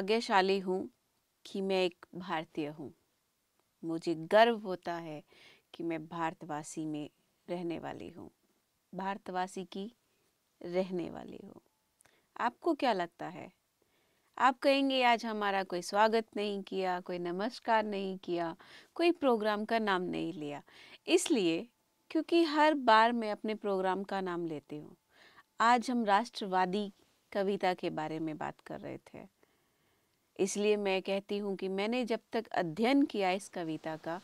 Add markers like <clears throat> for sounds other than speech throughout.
भाग्यशाली हूँ कि मैं एक भारतीय हूँ मुझे गर्व होता है कि मैं भारतवासी में रहने वाली हूँ भारतवासी की रहने वाली हूँ आपको क्या लगता है आप कहेंगे आज हमारा कोई स्वागत नहीं किया कोई नमस्कार नहीं किया कोई प्रोग्राम का नाम नहीं लिया इसलिए क्योंकि हर बार मैं अपने प्रोग्राम का नाम लेती हूँ आज हम राष्ट्रवादी कविता के बारे में बात कर रहे थे इसलिए मैं कहती हूँ कि मैंने जब तक अध्ययन किया इस कविता का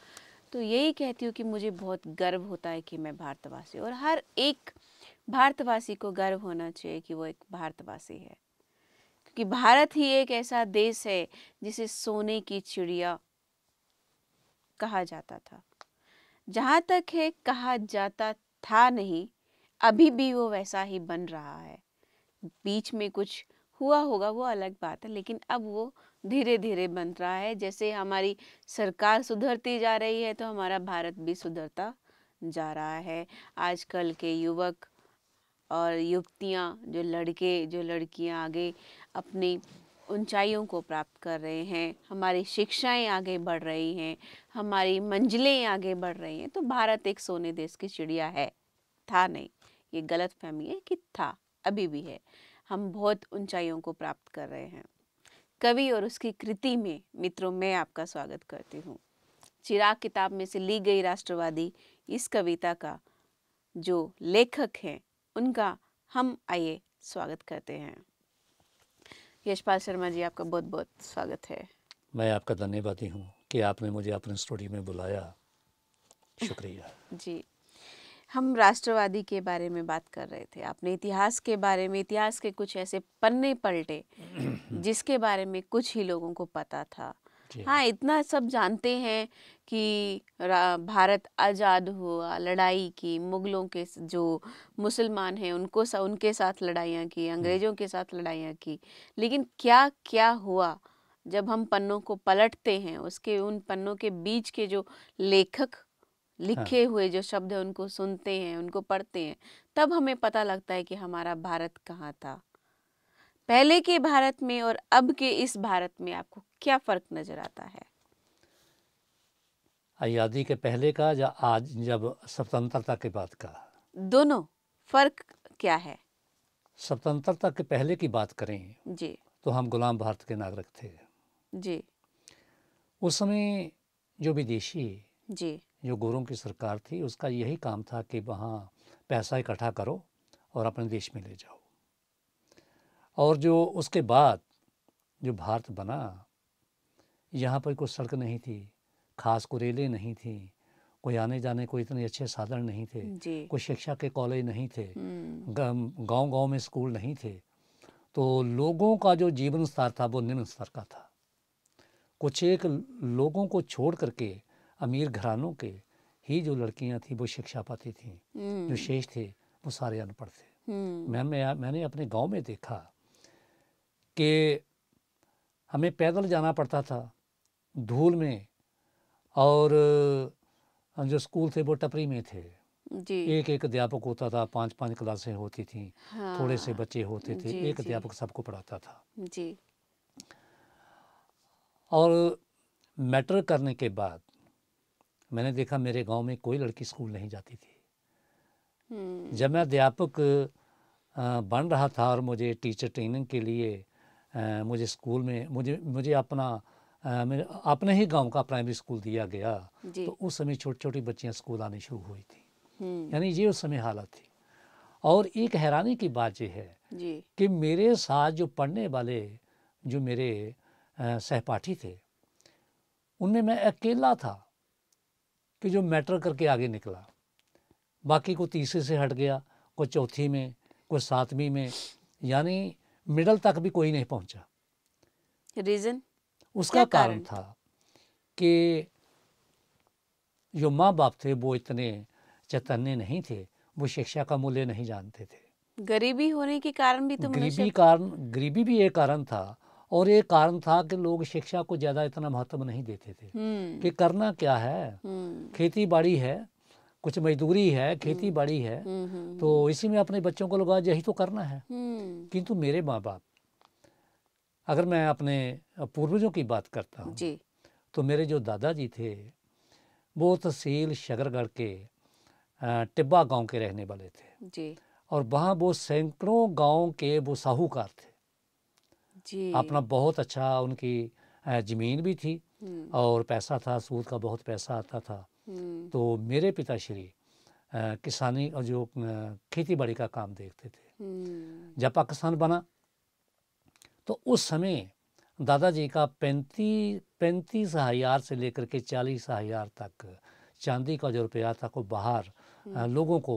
तो यही कहती हूँ कि मुझे बहुत गर्व होता है कि मैं भारतवासी और हर एक भारतवासी को गर्व होना चाहिए कि वो एक भारतवासी है क्योंकि भारत ही एक ऐसा देश है जिसे सोने की चिड़िया कहा जाता था जहाँ तक है कहा जाता था नहीं अभी भी वो वैसा ही बन रहा है बीच में कुछ हुआ होगा वो अलग बात है लेकिन अब वो धीरे धीरे बन रहा है जैसे हमारी सरकार सुधरती जा रही है तो हमारा भारत भी सुधरता जा रहा है आजकल के युवक और युवतियाँ जो लड़के जो लड़कियाँ आगे अपनी ऊंचाइयों को प्राप्त कर रहे हैं हमारी शिक्षाएं आगे बढ़ रही हैं हमारी मंजिलें आगे बढ़ रही हैं तो भारत एक सोने देश की चिड़िया है था नहीं ये गलत फहमी है कि था अभी भी है हम बहुत ऊंचाइयों को प्राप्त कर रहे हैं कवि और उसकी कृति में मित्रों मैं आपका स्वागत करती हूँ चिराग किताब में से ली गई राष्ट्रवादी इस कविता का जो लेखक हैं उनका हम आइए स्वागत करते हैं यशपाल शर्मा जी आपका बहुत बहुत स्वागत है मैं आपका धन्यवादी हूँ कि आपने मुझे अपने स्टूडियो में बुलाया शुक्रिया <laughs> जी हम राष्ट्रवादी के बारे में बात कर रहे थे आपने इतिहास के बारे में इतिहास के कुछ ऐसे पन्ने पलटे <clears throat> जिसके बारे में कुछ ही लोगों को पता था हाँ।, हाँ इतना सब जानते हैं कि भारत आज़ाद हुआ लड़ाई की मुगलों के जो मुसलमान हैं उनको सा, उनके साथ लड़ाइयाँ की हम्म। अंग्रेज़ों के साथ लड़ाइयाँ की लेकिन क्या क्या हुआ जब हम पन्नों को पलटते हैं उसके उन पन्नों के बीच के जो लेखक हाँ। लिखे हाँ। हुए जो शब्द है उनको सुनते हैं उनको पढ़ते हैं तब हमें पता लगता है कि हमारा भारत कहाँ था पहले के भारत में और अब के इस भारत में आपको क्या फर्क नजर आता है आज़ादी के पहले का या आज जब स्वतंत्रता के बाद का दोनों फर्क क्या है स्वतंत्रता के पहले की बात करें जी तो हम गुलाम भारत के नागरिक थे जी उस समय जो विदेशी जी जो गोरों की सरकार थी उसका यही काम था कि वहाँ पैसा इकट्ठा करो और अपने देश में ले जाओ और जो उसके बाद जो भारत बना यहाँ पर कोई सड़क नहीं थी खास को रेलें नहीं थी कोई आने जाने को इतने अच्छे साधन नहीं थे कोई शिक्षा के कॉलेज नहीं थे हम्म। गांव गांव में स्कूल नहीं थे तो लोगों का जो जीवन स्तर था वो निम्न स्तर का था कुछ एक लोगों को छोड़ करके अमीर घरानों के ही जो लड़कियां थी वो शिक्षा पाती थी जो हम्म। शेष थे वो सारे अनपढ़ थे हम्म। मैं, मैं मैंने अपने गांव में देखा कि हमें पैदल जाना पड़ता था धूल में और जो स्कूल थे वो टपरी में थे जी। एक एक अध्यापक होता था पांच पांच क्लासें होती थी हाँ, थोड़े से हाँ। बच्चे होते थे जी, एक अध्यापक सबको पढ़ाता था जी और मैटर करने के बाद मैंने देखा मेरे गांव में कोई लड़की स्कूल नहीं जाती थी हम्म। जब मैं अध्यापक बन रहा था और मुझे टीचर ट्रेनिंग के लिए मुझे स्कूल में मुझे मुझे अपना अपने ही गांव का प्राइमरी स्कूल दिया गया तो उस समय छोटी छोटी बच्चियां स्कूल आनी शुरू हुई थी हम्म। यानी ये उस समय हालत थी और एक हैरानी की बात यह है जी। कि मेरे साथ जो पढ़ने वाले जो मेरे सहपाठी थे उनमें मैं अकेला था कि जो मैटर करके आगे निकला बाकी को तीसरे से हट गया कोई चौथी में कोई सातवीं में यानी मिडल तक भी कोई नहीं पहुंचा रीज़न उसका कारण था कि जो माँ बाप थे वो इतने चैतन्य नहीं थे वो शिक्षा का मूल्य नहीं जानते थे गरीबी होने के कारण भी तो गरीबी कारण गरीबी भी एक कारण था और ये कारण था कि लोग शिक्षा को ज़्यादा इतना महत्व नहीं देते थे हम्म। कि करना क्या है हम्म। खेती बाड़ी है कुछ मजदूरी है खेती हम्म। बाड़ी है तो इसी में अपने बच्चों को लगा यही तो करना है किंतु मेरे माँ बाप अगर मैं अपने पूर्वजों की बात करता हूँ तो मेरे जो दादाजी थे वो तहसील शगरगढ़ के टिब्बा गांव के रहने वाले थे जी और वहाँ वो सैकड़ों गांव के वो साहूकार थे अपना बहुत अच्छा उनकी ज़मीन भी थी हम्म। और पैसा था सूद का बहुत पैसा आता था हम्म। तो मेरे पिता श्री किसानी और जो खेती बाड़ी का काम देखते थे हम्म। जब पाकिस्तान बना तो उस समय दादाजी का पैंतीस पैंतीस हजार से लेकर के चालीस हजार तक चांदी का जो रुपया था को बाहर लोगों को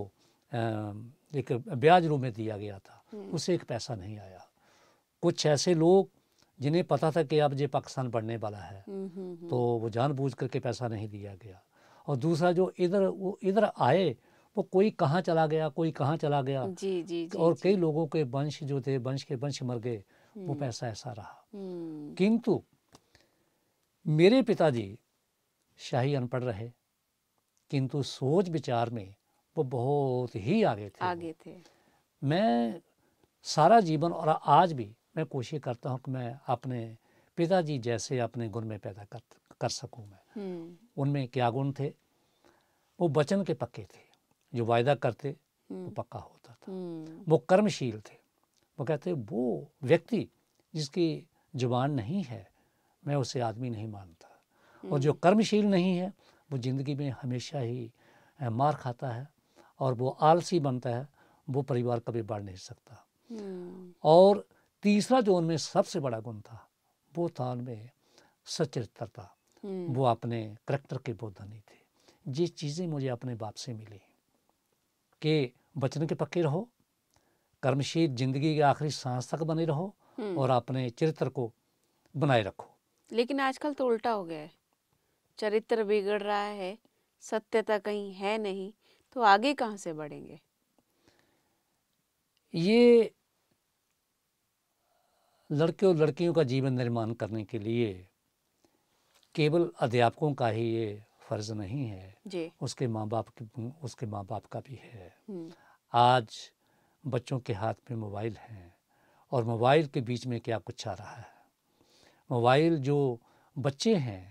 एक ब्याज रूप में दिया गया था उसे एक पैसा नहीं आया कुछ ऐसे लोग जिन्हें पता था कि अब ये पाकिस्तान पढ़ने वाला है हम्म, हम्म, हम्म। तो वो जानबूझ करके पैसा नहीं दिया गया और दूसरा जो इधर वो इधर आए वो कोई कहाँ चला गया कोई कहाँ चला गया जी जी, जी और जी, कई लोगों के वंश जो थे वंश के वंश मर गए वो पैसा ऐसा रहा किंतु मेरे पिताजी शाही अनपढ़ रहे किंतु सोच विचार में वो बहुत ही आगे थे आगे थे मैं सारा जीवन और आज भी मैं कोशिश करता हूँ कि मैं अपने पिताजी जैसे अपने गुण में पैदा कर कर सकूँ मैं हम्म। उनमें क्या गुण थे वो वचन के पक्के थे जो वायदा करते वो हम्म। पक्का होता था हम्म। वो कर्मशील थे वो कहते वो व्यक्ति जिसकी जुबान नहीं है मैं उसे आदमी नहीं मानता और जो कर्मशील नहीं है वो ज़िंदगी में हमेशा ही मार खाता है और वो आलसी बनता है वो परिवार कभी बढ़ नहीं सकता और तीसरा जो उनमें सबसे बड़ा गुण था वो था उनमें सचरित्रता हम्म। वो अपने करैक्टर के बहुत धनी थे ये चीज़ें मुझे अपने बाप से मिली कि बचने के पक्के रहो कर्मशील जिंदगी के आखिरी सांस तक बने रहो हम्म। और अपने चरित्र को बनाए रखो लेकिन आजकल तो उल्टा हो गया है चरित्र बिगड़ रहा है सत्यता कहीं है नहीं तो आगे कहाँ से बढ़ेंगे ये लड़के और लड़कियों का जीवन निर्माण करने के लिए केवल अध्यापकों का ही ये फ़र्ज़ नहीं है जी। उसके माँ बाप की उसके माँ बाप का भी है हम्म। आज बच्चों के हाथ में मोबाइल हैं और मोबाइल के बीच में क्या कुछ आ रहा है मोबाइल जो बच्चे हैं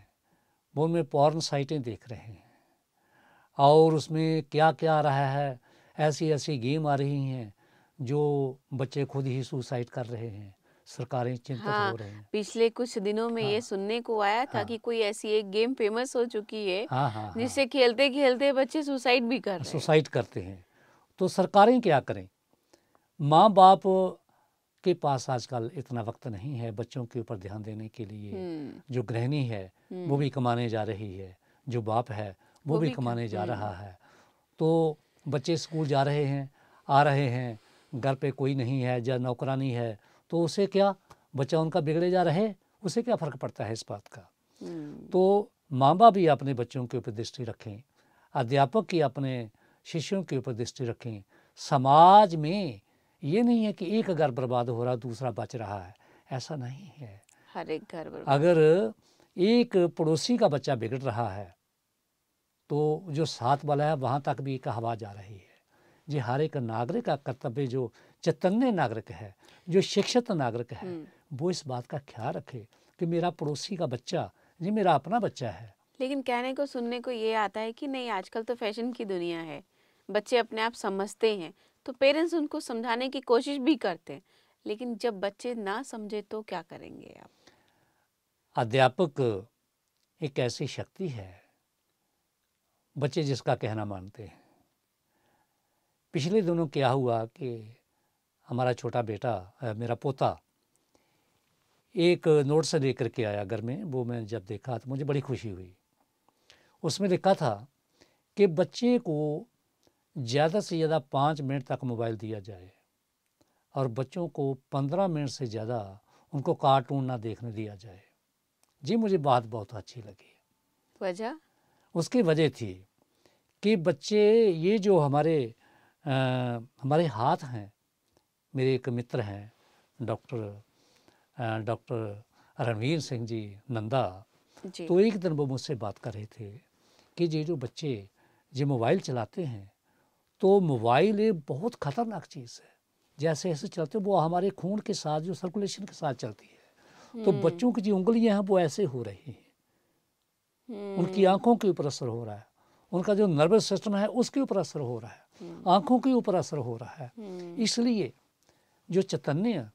वो उनमें पॉर्न साइटें देख रहे हैं और उसमें क्या क्या आ रहा है ऐसी ऐसी गेम आ रही हैं जो बच्चे खुद ही सुसाइड कर रहे हैं सरकारें चिंतित हाँ, हो रहे हैं पिछले कुछ दिनों में हाँ, ये सुनने को आया था हाँ, कि कोई ऐसी एक गेम फेमस हो चुकी है हाँ, हाँ, हाँ। जिससे खेलते खेलते बच्चे सुसाइड भी कर सुसाइड करते हैं तो सरकारें क्या करें माँ बाप के पास आजकल इतना वक्त नहीं है बच्चों के ऊपर ध्यान देने के लिए हम्म। जो गृहिणी है वो भी हम्म। कमाने जा रही है जो बाप है वो, वो भी कमाने जा रहा है तो बच्चे स्कूल जा रहे हैं आ रहे हैं घर पे कोई नहीं है या नौकरानी है तो उसे क्या बच्चा उनका बिगड़े जा रहे उसे क्या फ़र्क पड़ता है इस बात का हम्म। तो माँ बाप भी अपने बच्चों के ऊपर दृष्टि रखें अध्यापक ही अपने शिष्यों के ऊपर दृष्टि रखें समाज में ये नहीं है कि एक घर बर्बाद हो रहा दूसरा बच रहा है ऐसा नहीं है हर एक घर अगर एक पड़ोसी का बच्चा बिगड़ रहा है तो जो साथ वाला है वहाँ तक भी एक हवा जा रही है जी हर एक नागरिक का कर्तव्य जो चैतन्य नागरिक है जो शिक्षित नागरिक है हम्म। वो इस बात का ख्याल रखे कि मेरा पड़ोसी का बच्चा ये मेरा अपना बच्चा है लेकिन कहने को सुनने को ये आता है कि नहीं आजकल तो फैशन की दुनिया है बच्चे अपने आप समझते हैं तो पेरेंट्स उनको समझाने की कोशिश भी करते हैं लेकिन जब बच्चे ना समझे तो क्या करेंगे आप अध्यापक एक ऐसी शक्ति है बच्चे जिसका कहना मानते हैं पिछले दिनों क्या हुआ कि हमारा छोटा बेटा मेरा पोता एक नोट्स लेकर के आया घर में वो मैं जब देखा तो मुझे बड़ी खुशी हुई उसमें लिखा था कि बच्चे को ज़्यादा से ज़्यादा पाँच मिनट तक मोबाइल दिया जाए और बच्चों को पंद्रह मिनट से ज़्यादा उनको कार्टून ना देखने दिया जाए जी मुझे बात बहुत अच्छी लगी वजह उसकी वजह थी कि बच्चे ये जो हमारे हमारे हाथ हैं मेरे एक मित्र हैं डॉक्टर डॉक्टर रणवीर सिंह जी नंदा जी। तो एक दिन वो मुझसे बात कर रहे थे कि ये जो बच्चे ये मोबाइल चलाते हैं तो मोबाइल एक बहुत ख़तरनाक चीज़ है जैसे ऐसे चलते वो हमारे खून के साथ जो सर्कुलेशन के साथ चलती है तो हम्म। बच्चों की जो उंगलियां हैं वो ऐसे हो रही हैं उनकी हम्म। आंखों के ऊपर असर हो रहा है उनका जो नर्वस सिस्टम है उसके ऊपर असर हो रहा है हम्म। आँखों के ऊपर असर हो रहा है हम्म। इसलिए जो चैतन्य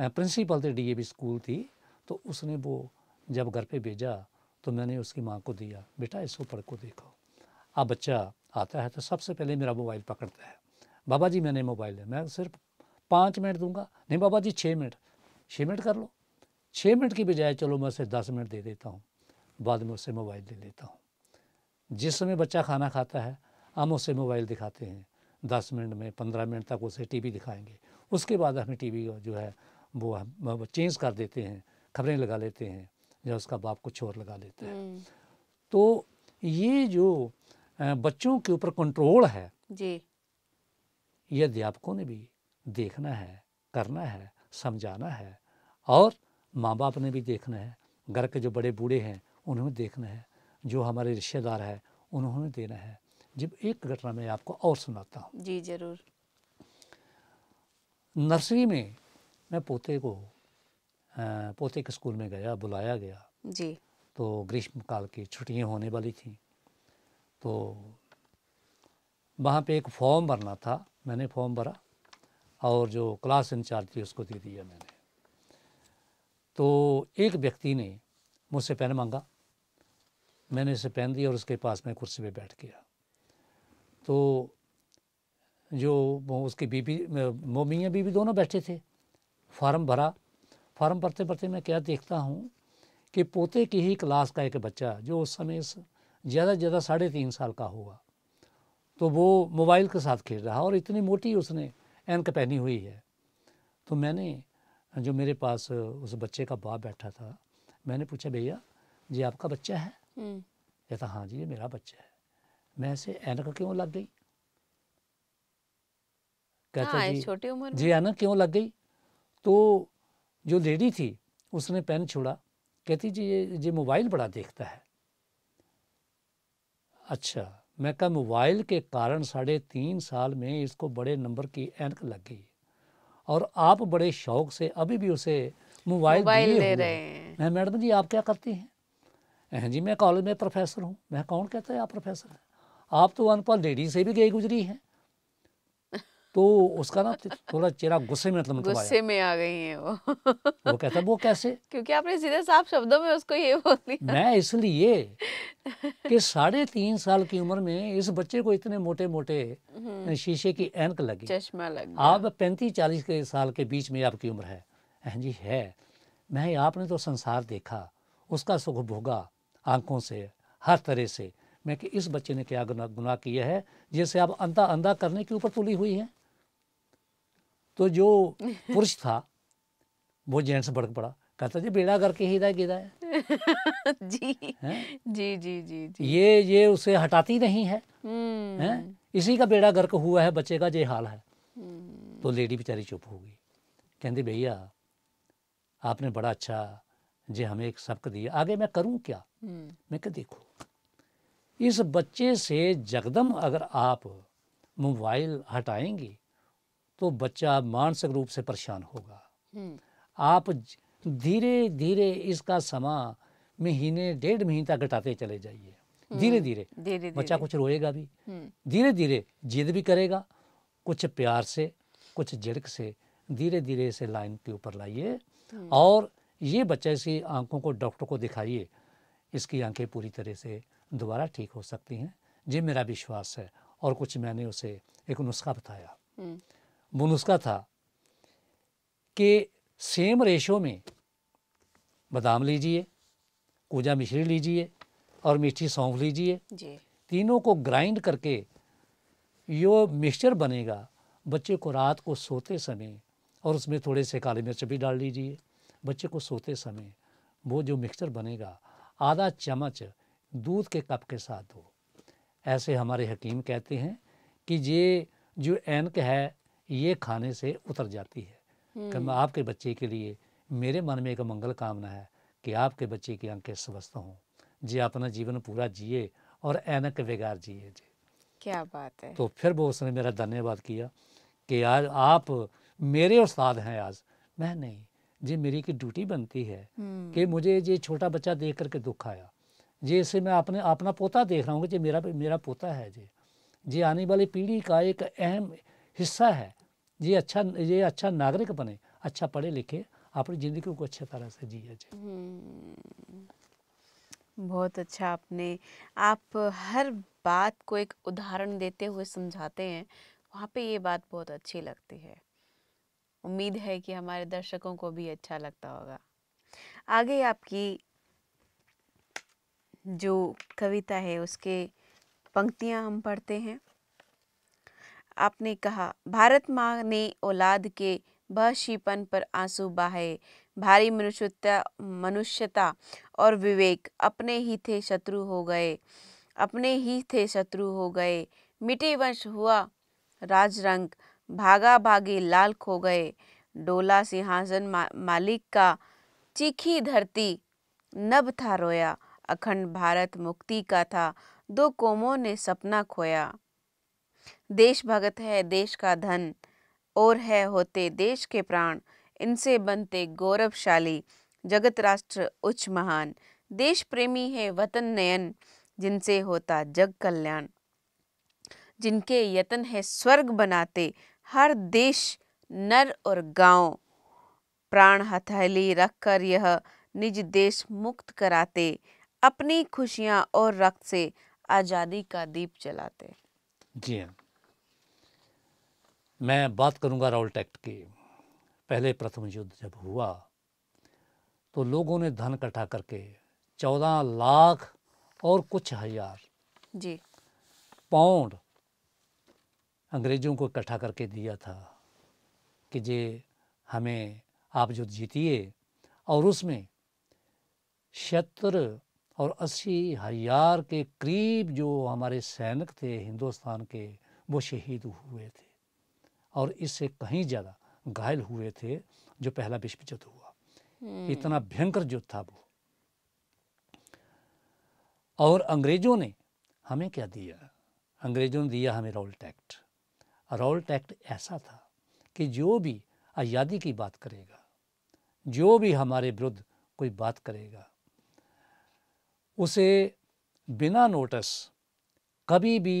प्रिंसिपल थे बी स्कूल थी तो उसने वो जब घर पे भेजा तो मैंने उसकी माँ को दिया बेटा इसको पढ़ को देखो अब बच्चा आता है तो सबसे पहले मेरा मोबाइल पकड़ता है बाबा जी मैंने मोबाइल है मैं सिर्फ पाँच मिनट दूंगा नहीं बाबा जी छः मिनट छः मिनट कर लो छः मिनट की बजाय चलो मैं उसे दस मिनट दे देता हूँ बाद में उससे मोबाइल ले लेता हूँ जिस समय बच्चा खाना खाता है हम उसे मोबाइल दिखाते हैं दस मिनट में पंद्रह मिनट तक उसे टीवी दिखाएंगे उसके बाद हमें टीवी जो है वो हम चेंज कर देते हैं खबरें लगा लेते हैं या उसका बाप कुछ और लगा लेते हैं हम्म। तो ये जो बच्चों के ऊपर कंट्रोल है जी ये अध्यापकों ने भी देखना है करना है समझाना है और माँ बाप ने भी देखना है घर के जो बड़े बूढ़े हैं उन्हें देखना है जो हमारे रिश्तेदार है उन्होंने देना है जब एक घटना मैं आपको और सुनाता हूँ जी ज़रूर नर्सरी में मैं पोते को पोते के स्कूल में गया बुलाया गया जी तो ग्रीष्म काल की छुट्टियाँ होने वाली थी तो वहाँ पे एक फॉर्म भरना था मैंने फॉर्म भरा और जो क्लास इंचार्ज थी उसको दे दिया मैंने तो एक व्यक्ति ने मुझसे पेन मांगा मैंने इसे पहन दिया और उसके पास मैं कुर्सी पे बैठ गया तो जो उसकी बीबी मोमिया बीबी दोनों बैठे थे फार्म भरा फार्म भरते भरते मैं क्या देखता हूँ कि पोते की ही क्लास का एक बच्चा जो उस समय ज़्यादा से ज़्यादा साढ़े तीन साल का हुआ तो वो मोबाइल के साथ खेल रहा और इतनी मोटी उसने एनक पहनी हुई है तो मैंने जो मेरे पास उस बच्चे का बाप बैठा था मैंने पूछा भैया ये आपका बच्चा है हम्म। तो हाँ जी ये मेरा बच्चा है मैं से ऐनक क्यों लग गई कहते हाँ, जी छोटी उम्र जी ऐनक क्यों लग गई तो जो लेडी थी उसने पेन छोड़ा कहती जी ये ये मोबाइल बड़ा देखता है अच्छा मैं कहा मोबाइल के कारण साढ़े तीन साल में इसको बड़े नंबर की ऐनक लग गई और आप बड़े शौक से अभी भी उसे मोबाइल दे रहे हैं मैं मैडम जी आप क्या करती हैं हैं जी मैं कॉलेज में प्रोफेसर हूँ मैं कौन कहता है आप प्रोफेसर हैं आप तो अनपढ़ लेडी से भी गई गुजरी हैं तो उसका ना थोड़ा चेहरा गुस्से में मतलब, मतलब गुस्से में आ गई है वो वो कहता वो कैसे क्योंकि आपने सीधे साफ शब्दों में उसको ये बोल दिया मैं इसलिए कि साढ़े तीन साल की उम्र में इस बच्चे को इतने मोटे मोटे हम्म। शीशे की एनक लगी चश्मा लग आप पैंतीस चालीस के साल के बीच में आपकी उम्र है जी है मैं आपने तो संसार देखा उसका सुख भोगा आंखों से हर तरह से मैं कि इस बच्चे ने क्या गुना गुनाह किया है जैसे आप अंधा अंधा करने के ऊपर तुली हुई है तो जो पुरुष था वो जेंट्स भड़क पड़ा कहता जी बेड़ा करके ही <laughs> जी, जी जी जी जी ये ये उसे हटाती नहीं है, हम्म। है? इसी का बेड़ा गर्क हुआ है बच्चे का ये हाल है हम्म। तो लेडी बेचारी चुप हो गई कहती भैया आपने बड़ा अच्छा जे हमें हाँ, एक सबक दिया आगे मैं करूं क्या हम्म। मैं क्या देखो इस बच्चे से जगदम अगर आप मोबाइल हटाएंगे तो बच्चा मानसिक रूप से परेशान होगा हम्म। आप धीरे धीरे इसका समा महीने डेढ़ महीने तक घटाते चले जाइए हम्म। धीरे धीरे बच्चा कुछ रोएगा भी धीरे धीरे जिद भी करेगा कुछ प्यार से कुछ झिड़क से धीरे धीरे इसे लाइन के ऊपर लाइए और ये बच्चे इसकी आंखों को डॉक्टर को दिखाइए इसकी आंखें पूरी तरह से दोबारा ठीक हो सकती हैं ये मेरा विश्वास है और कुछ मैंने उसे एक नुस्खा बताया हम्म। वो नुस्खा था कि सेम रेशो में बादाम लीजिए कूजा मिश्री लीजिए और मीठी सौंफ लीजिए तीनों को ग्राइंड करके यो मिक्सचर बनेगा बच्चे को रात को सोते समय और उसमें थोड़े से काली मिर्च भी डाल लीजिए बच्चे को सोते समय वो जो मिक्सचर बनेगा आधा चम्मच दूध के कप के साथ दो ऐसे हमारे हकीम कहते हैं कि ये जो एनक है ये खाने से उतर जाती है मैं हम्म। आपके बच्चे के लिए मेरे मन में एक मंगल कामना है कि आपके बच्चे की आंखें स्वस्थ हों जी अपना जीवन पूरा जिए और एनक बेगार जिए जी क्या बात है तो फिर वो उसने मेरा धन्यवाद किया कि आज आप मेरे उस्ताद हैं आज मैं नहीं जी मेरी की ड्यूटी बनती है हम्म। कि मुझे ये छोटा बच्चा देख करके दुख आया जी इसे मैं अपने अपना पोता देख रहा हूँ जी मेरा मेरा पोता है जी जी आने वाली पीढ़ी का एक अहम हिस्सा है ये अच्छा ये अच्छा नागरिक बने अच्छा पढ़े लिखे अपनी ज़िंदगी को अच्छे तरह से जिए जी हम्म। बहुत अच्छा आपने आप हर बात को एक उदाहरण देते हुए समझाते हैं वहाँ पे ये बात बहुत अच्छी लगती है उम्मीद है कि हमारे दर्शकों को भी अच्छा लगता होगा आगे आपकी जो कविता है उसके पंक्तियां हम पढ़ते हैं आपने कहा भारत माँ ने औलाद के बहशीपन पर आंसू बहाए भारी मनुष्यता मनुष्यता और विवेक अपने ही थे शत्रु हो गए अपने ही थे शत्रु हो गए मिटे वंश हुआ राजरंग भागा भागी लाल खो गए डोला सिंहासन मा, मालिक का चीखी धरती नभ था रोया अखंड भारत मुक्ति का था दो कोमों ने सपना खोया भगत है देश का धन और है होते देश के प्राण इनसे बनते गौरवशाली जगत राष्ट्र उच्च महान देश प्रेमी है वतन नयन जिनसे होता जग कल्याण जिनके यतन है स्वर्ग बनाते हर देश नर और गांव प्राण हथेली रखकर यह निज देश मुक्त कराते अपनी खुशियां और रक्त से आज़ादी का दीप जलाते जी हाँ मैं बात करूंगा राहुल टेक्ट की पहले प्रथम युद्ध जब हुआ तो लोगों ने धन इकट्ठा करके चौदह लाख और कुछ हजार जी पाउंड अंग्रेज़ों को इकट्ठा करके दिया था कि जे हमें आप जो जीतिए और उसमें छिहत्तर और अस्सी हजार के करीब जो हमारे सैनिक थे हिंदुस्तान के वो शहीद हुए थे और इससे कहीं ज़्यादा घायल हुए थे जो पहला विश्व युद्ध हुआ हम्म। इतना भयंकर युद्ध था वो और अंग्रेज़ों ने हमें क्या दिया अंग्रेज़ों ने दिया हमें रोल टैक्ट रॉल्ट एक्ट ऐसा था कि जो भी आज़ादी की बात करेगा जो भी हमारे विरुद्ध कोई बात करेगा उसे बिना नोटिस कभी भी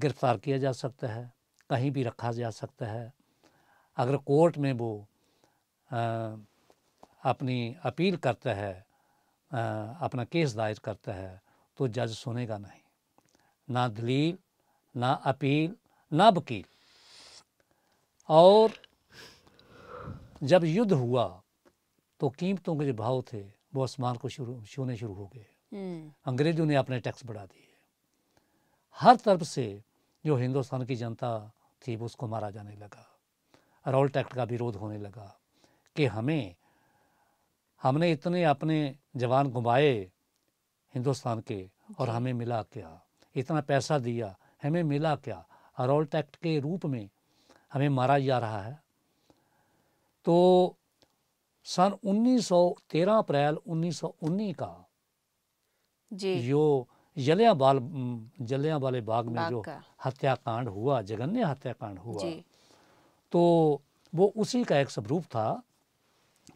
गिरफ्तार किया जा सकता है कहीं भी रखा जा सकता है अगर कोर्ट में वो आ, अपनी अपील करता है आ, अपना केस दायर करता है तो जज सुनेगा नहीं ना दलील ना अपील ना वकील और जब युद्ध हुआ तो कीमतों के जो भाव थे वो आसमान को शुरू छूने शुरू हो गए हम्म। अंग्रेजों ने अपने टैक्स बढ़ा दिए हर तरफ से जो हिंदुस्तान की जनता थी वो उसको मारा जाने लगा रोल टैक्ट का विरोध होने लगा कि हमें हमने इतने अपने जवान घुमाए हिंदुस्तान के और हमें मिला क्या इतना पैसा दिया हमें मिला क्या हरोल्ट एक्ट के रूप में हमें मारा जा रहा है तो सन 1913 अप्रैल 1919 का जी जो जलिया बाल जलिया वाले बाग में बाग जो हत्याकांड हुआ जघन्य हत्याकांड हुआ तो वो उसी का एक स्वरूप था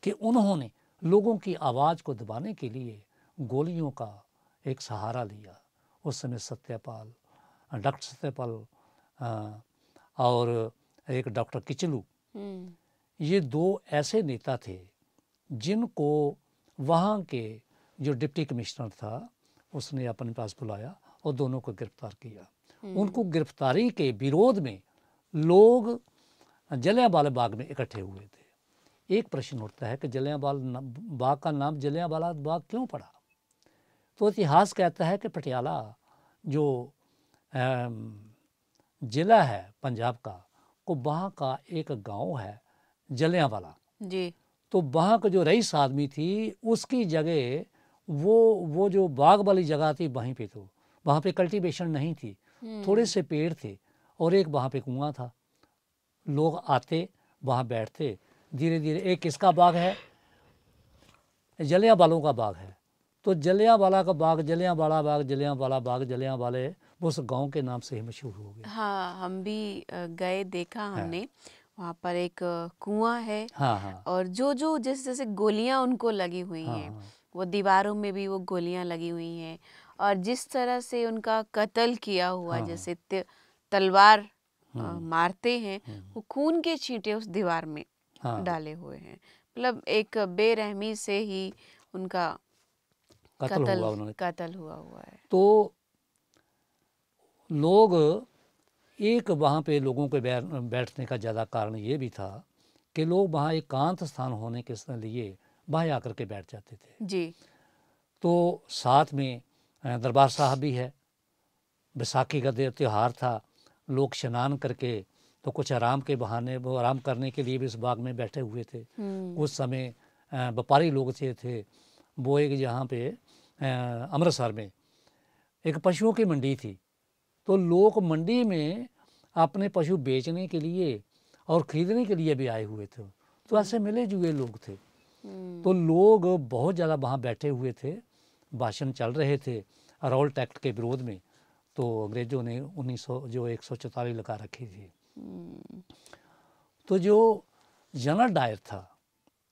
कि उन्होंने लोगों की आवाज़ को दबाने के लिए गोलियों का एक सहारा लिया उस समय सत्यपाल डॉक्टर सत्यपाल और एक डॉक्टर किचलू हम्म। ये दो ऐसे नेता थे जिनको वहाँ के जो डिप्टी कमिश्नर था उसने अपने पास बुलाया और दोनों को गिरफ्तार किया हम्म। उनको गिरफ्तारी के विरोध में लोग जलियांवाला बाग में इकट्ठे हुए थे एक प्रश्न उठता है कि जलियांवाला बाग का नाम जलियांवाला बाग क्यों पड़ा तो इतिहास कहता है कि पटियाला जो जिला है पंजाब का को वहाँ का एक गांव है जलिया वाला जी तो वहाँ का जो रईस आदमी थी उसकी जगह वो वो जो बाग वाली जगह थी वहीं पे तो वहाँ पे कल्टीवेशन नहीं थी हम्म। थोड़े से पेड़ थे और एक वहाँ पे कुआ था लोग आते वहाँ बैठते धीरे धीरे एक किसका बाग है जलिया वालों का बाग है तो जलिया वाला का बाग जलिया वाला बाग जलिया वाला बाग जलिया वाले उस गांव के नाम से ही मशहूर हो गया हाँ हम भी गए देखा हाँ। हमने वहाँ पर एक कुआं है हाँ हाँ। और जो जो जैसे जैसे गोलियां उनको लगी हुई हाँ। हैं हाँ। वो दीवारों में भी वो गोलियां लगी हुई हैं और जिस तरह से उनका कत्ल किया हुआ हाँ। जैसे तलवार हम्म। मारते हैं हम्म। वो खून के छींटे उस दीवार में हाँ। डाले हुए हैं मतलब एक बेरहमी से ही उनका कत्ल हुआ उन्होंने कत्ल हुआ हुआ है तो लोग एक वहाँ पे लोगों के बैठने का ज़्यादा कारण ये भी था कि लोग वहाँ एकांत स्थान होने के लिए वहाँ आकर के बैठ जाते थे जी तो साथ में दरबार साहब भी है बैसाखी का देर त्यौहार था लोग स्नान करके तो कुछ आराम के बहाने वो आराम करने के लिए भी इस बाग में बैठे हुए थे हम्म। उस समय व्यापारी लोग थे थे वो एक जहाँ पे अमृतसर में एक पशुओं की मंडी थी तो लोग मंडी में अपने पशु बेचने के लिए और ख़रीदने के लिए भी आए हुए थे तो हम्म। ऐसे मिले जुए लोग थे हम्म। तो लोग बहुत ज़्यादा वहाँ बैठे हुए थे भाषण चल रहे थे रॉल्ट टैक्ट के विरोध में तो अंग्रेज़ों ने 1900 जो एक सौ लगा रखी थी हम्म। तो जो जनरल डायर था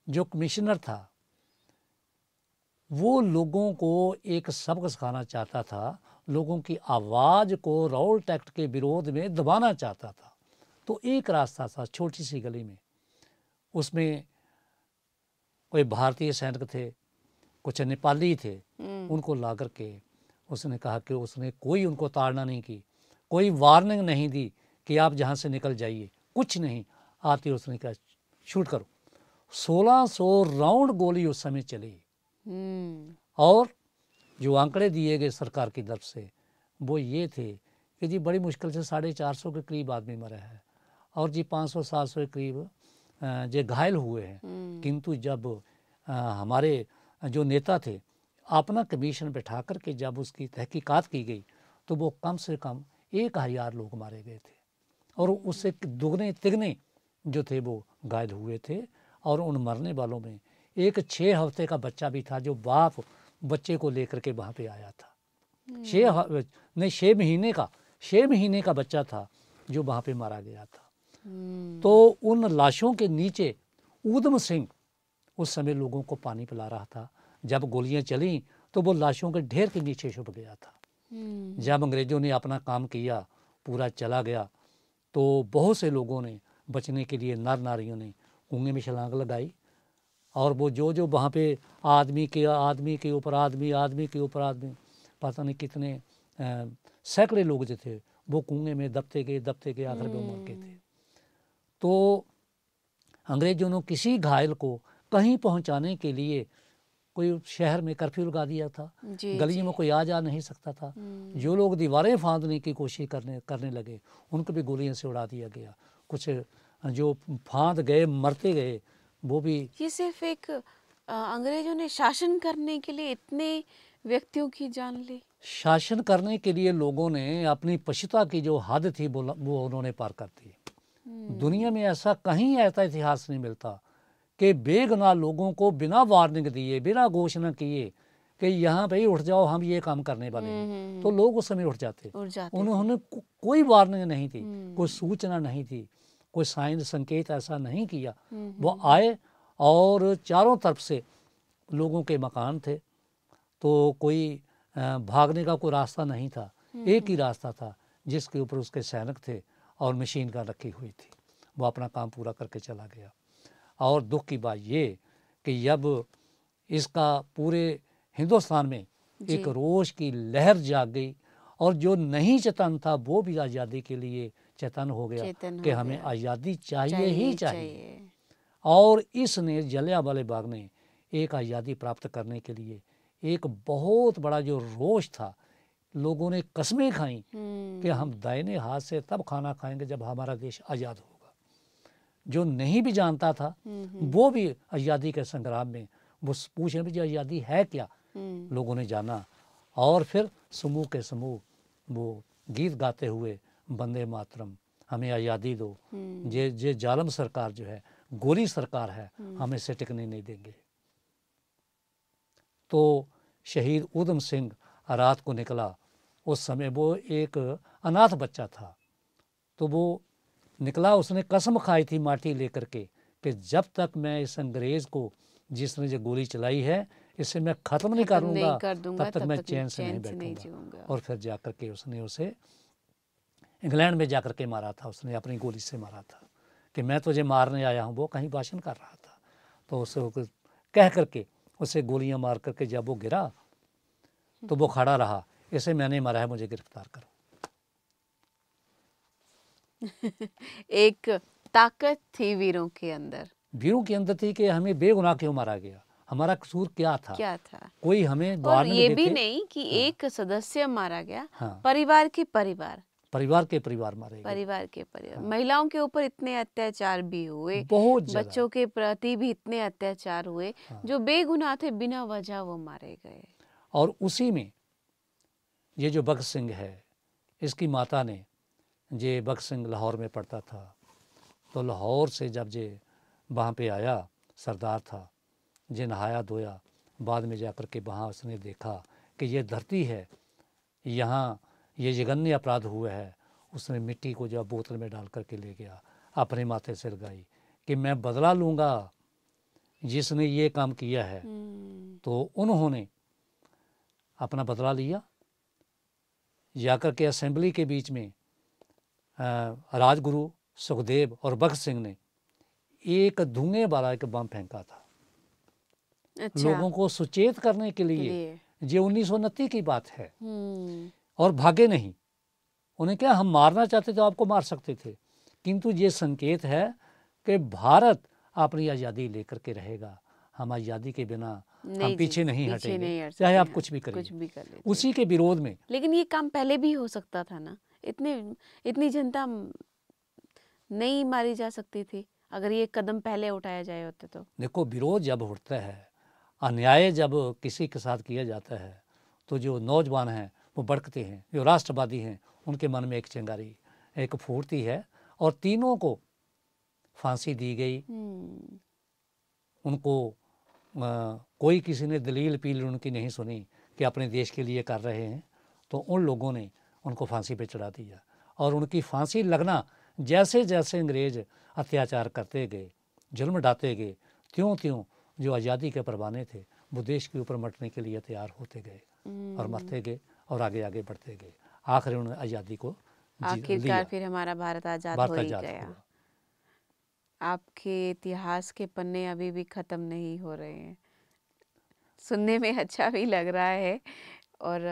जो कमिश्नर था वो लोगों को एक सबक सिखाना चाहता था लोगों की आवाज़ को राउल टैक्ट के विरोध में दबाना चाहता था तो एक रास्ता था छोटी सी गली में उसमें कोई भारतीय सैनिक थे कुछ नेपाली थे हम्म। उनको ला कर के उसने कहा कि उसने कोई उनको ताड़ना नहीं की कोई वार्निंग नहीं दी कि आप जहाँ से निकल जाइए कुछ नहीं आते उसने कहा शूट करो 1600 राउंड गोली उस समय चली हम्म। और जो आंकड़े दिए गए सरकार की तरफ से वो ये थे कि जी बड़ी मुश्किल से साढ़े चार सौ के करीब आदमी मरे हैं और जी पाँच सौ सात सौ के करीब जो घायल हुए हैं हम्म। किंतु जब हमारे जो नेता थे अपना कमीशन बैठा करके जब उसकी तहकीकात की गई तो वो कम से कम एक हज़ार लोग मारे गए थे और उससे दुगने तिगने जो थे वो घायल हुए थे और उन मरने वालों में एक छः हफ्ते का बच्चा भी था जो बाप बच्चे को लेकर के वहाँ पे आया था हम्म। छः नहीं छः महीने का छः महीने का बच्चा था जो वहाँ पे मारा गया था हम्म। तो उन लाशों के नीचे ऊधम सिंह उस समय लोगों को पानी पिला रहा था जब गोलियां चली तो वो लाशों के ढेर के नीचे छुप गया था हम्म। जब अंग्रेजों ने अपना काम किया पूरा चला गया तो बहुत से लोगों ने बचने के लिए नर नारियों ने कुएँ में छलांग लगाई और वो जो जो वहाँ पे आदमी के आदमी के ऊपर आदमी आदमी के ऊपर आदमी पता नहीं कितने सैकड़े लोग जो थे वो कुएँ में दबते गए दबते गए आखिर में मर गए थे तो अंग्रेजों ने किसी घायल को कहीं पहुंचाने के लिए कोई शहर में कर्फ्यू लगा दिया था गली में कोई आ जा नहीं सकता था हम्म। जो लोग दीवारें फाँदने की कोशिश करने करने लगे उनको भी गोलियों से उड़ा दिया गया कुछ जो फाँद गए मरते गए वो भी ये सिर्फ एक अंग्रेजों ने शासन करने के लिए इतने व्यक्तियों की जान ली शासन करने के लिए लोगों ने अपनी पशुता की जो हद थी वो उन्होंने पार कर दी हम्म। दुनिया में ऐसा कहीं ऐसा इतिहास नहीं मिलता कि बेगुनाह लोगों को बिना वार्निंग दिए बिना घोषणा किए कि यहाँ पे उठ जाओ हम ये काम करने वाले हैं हम्म, हम्म, तो लोग उस समय उठ जाते, उठ जाते उन्होंने को, कोई वार्निंग नहीं थी कोई सूचना नहीं थी कोई साइन संकेत ऐसा नहीं किया वो आए और चारों तरफ से लोगों के मकान थे तो कोई भागने का कोई रास्ता नहीं था एक ही रास्ता था जिसके ऊपर उसके सैनिक थे और मशीन गन रखी हुई थी वो अपना काम पूरा करके चला गया और दुख की बात ये कि जब इसका पूरे हिंदुस्तान में एक रोष की लहर जाग गई और जो नहीं चतन था वो भी आज़ादी के लिए चेतन हो गया चेतन कि हमें आज़ादी चाहिए, चाहिए ही चाहिए, चाहिए। और इसने जलिया वाले बाग ने एक आज़ादी प्राप्त करने के लिए एक बहुत बड़ा जो रोष था लोगों ने कस्में खाई कि हम्म। हम दायने हाथ से तब खाना खाएंगे जब हमारा देश आज़ाद होगा जो नहीं भी जानता था वो भी आज़ादी के संग्राम में वो पूछ रहे आज़ादी है क्या हम्म। लोगों ने जाना और फिर समूह के समूह वो गीत गाते हुए बंदे मातरम हमें आज़ादी दो ये हम्म। ये जालम सरकार जो है गोरी सरकार है हम हम्म। इसे टिकने नहीं देंगे तो शहीद ऊधम सिंह रात को निकला उस समय वो एक अनाथ बच्चा था तो वो निकला उसने कसम खाई थी माटी लेकर के कि जब तक मैं इस अंग्रेज़ को जिसने जो गोली चलाई है इसे मैं ख़त्म नहीं करूँगा तब तक मैं चैन से नहीं बैठूंगा और फिर जाकर के उसने उसे इंग्लैंड में जाकर के मारा था उसने अपनी गोली से मारा था कि मैं तुझे तो मारने आया हूँ वो कहीं भाषण कर रहा था तो उसे कह करके उसे गोलियाँ मार करके जब वो गिरा तो वो खड़ा रहा इसे मैंने मारा है मुझे गिरफ्तार करो <laughs> एक ताकत थी वीरों के अंदर वीरों के अंदर थी कि हमें बेगुनाह क्यों मारा गया हमारा कसूर क्या था क्या था कोई हमें और ये भी नहीं कि हाँ। एक सदस्य मारा गया हाँ। परिवार के परिवार परिवार के परिवार मारे परिवार के परिवार हाँ। महिलाओं के ऊपर इतने अत्याचार भी हुए बहुत बच्चों के प्रति भी इतने अत्याचार हुए हाँ। जो बेगुनाह थे बिना वजह वो मारे गए और उसी में ये जो भगत सिंह है इसकी माता ने जे भगत सिंह लाहौर में पढ़ता था तो लाहौर से जब जे वहाँ पे आया सरदार था जे नहाया धोया बाद में जाकर के वहाँ उसने देखा कि ये धरती है यहाँ ये जघन्य अपराध हुआ है उसने मिट्टी को जो बोतल में डाल करके ले गया अपने माथे से लगाई कि मैं बदला लूँगा जिसने ये काम किया है हम्म। तो उन्होंने अपना बदला लिया जाकर के असेंबली के बीच में राजगुरु सुखदेव और भगत सिंह ने एक धुएं वाला एक बम फेंका था अच्छा। लोगों को सुचेत करने के लिए ये उन्नीस की बात है हम्म। और भागे नहीं उन्हें क्या हम मारना चाहते तो आपको मार सकते थे किंतु ये संकेत है कि भारत अपनी आज़ादी लेकर के रहेगा हम आज़ादी के बिना हम पीछे नहीं हटेंगे चाहे आप कुछ भी करें कुछ भी कर उसी के विरोध में लेकिन ये काम पहले भी हो सकता था ना इतने इतनी जनता नहीं मारी जा सकती थी अगर ये कदम पहले उठाया जाए होते तो देखो विरोध जब उठता है अन्याय जब किसी के साथ किया जाता है तो जो नौजवान हैं वो बड़कते हैं जो राष्ट्रवादी हैं उनके मन में एक चिंगारी एक फूर्ती है और तीनों को फांसी दी गई हम्म। उनको आ, कोई किसी ने दलील पील उनकी नहीं सुनी कि अपने देश के लिए कर रहे हैं तो उन लोगों ने उनको फांसी पे चढ़ा दिया और उनकी फांसी लगना जैसे जैसे अंग्रेज अत्याचार करते गए जुल्म डाते गए त्यों त्यों जो आज़ादी के परवाने थे वो देश के ऊपर मटने के लिए तैयार होते गए और मरते हम्म। गए और आगे आगे बढ़ते गए आखिर उन्होंने आज़ादी को आखिरकार फिर हमारा भारत आज़ाद हो ही गया आपके इतिहास के पन्ने अभी भी ख़त्म नहीं हो रहे हैं सुनने में अच्छा भी लग रहा है और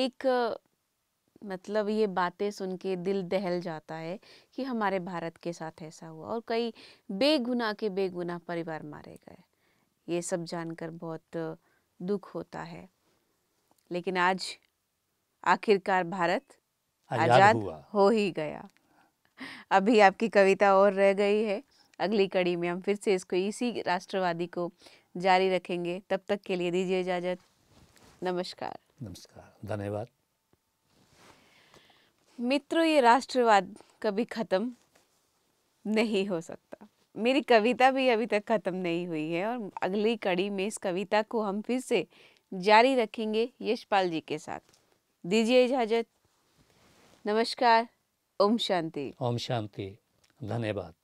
एक मतलब ये बातें सुन के दिल दहल जाता है कि हमारे भारत के साथ ऐसा हुआ और कई बेगुनाह के बेगुनाह परिवार मारे गए ये सब जानकर बहुत दुख होता है लेकिन आज आखिरकार भारत आजाद हो ही गया अभी आपकी कविता और रह गई है अगली कड़ी में हम फिर से इसको इसी राष्ट्रवादी को जारी रखेंगे तब तक के लिए दीजिए इजाज़त नमस्कार नमस्कार धन्यवाद मित्रों ये राष्ट्रवाद कभी ख़त्म नहीं हो सकता मेरी कविता भी अभी तक ख़त्म नहीं हुई है और अगली कड़ी में इस कविता को हम फिर से जारी रखेंगे यशपाल जी के साथ दीजिए इजाजत नमस्कार ओम शांति ओम शांति धन्यवाद